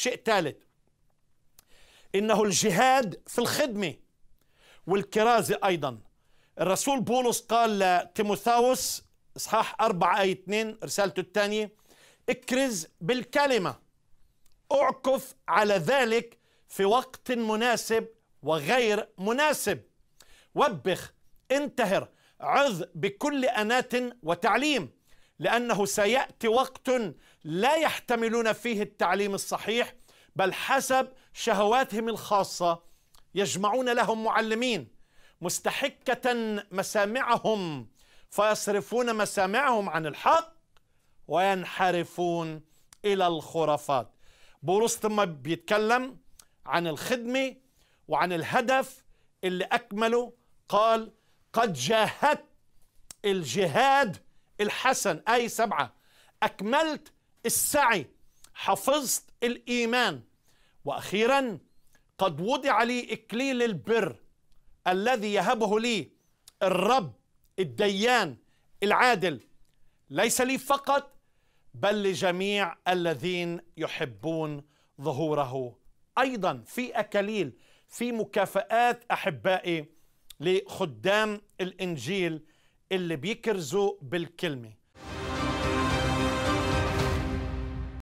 شيء ثالث انه الجهاد في الخدمه والكرازه ايضا الرسول بولس قال لتيموثاوس اصحاح 4 اي 2 رسالته الثانيه اكرز بالكلمه اعكف على ذلك في وقت مناسب وغير مناسب وبخ انتهر عظ بكل أناة وتعليم لأنه سيأتي وقت لا يحتملون فيه التعليم الصحيح بل حسب شهواتهم الخاصة يجمعون لهم معلمين مستحكة مسامعهم فيصرفون مسامعهم عن الحق وينحرفون إلى الخرافات ثم بيتكلم عن الخدمة وعن الهدف اللي أكمله قال قد جاهدت الجهاد الحسن آية سبعة أكملت السعي حفظت الإيمان وأخيرا قد وضع لي إكليل البر الذي يهبه لي الرب الديان العادل ليس لي فقط بل لجميع الذين يحبون ظهوره أيضا في أكاليل في مكافآت أحبائي لخدام الإنجيل اللي بيكرزوا بالكلمة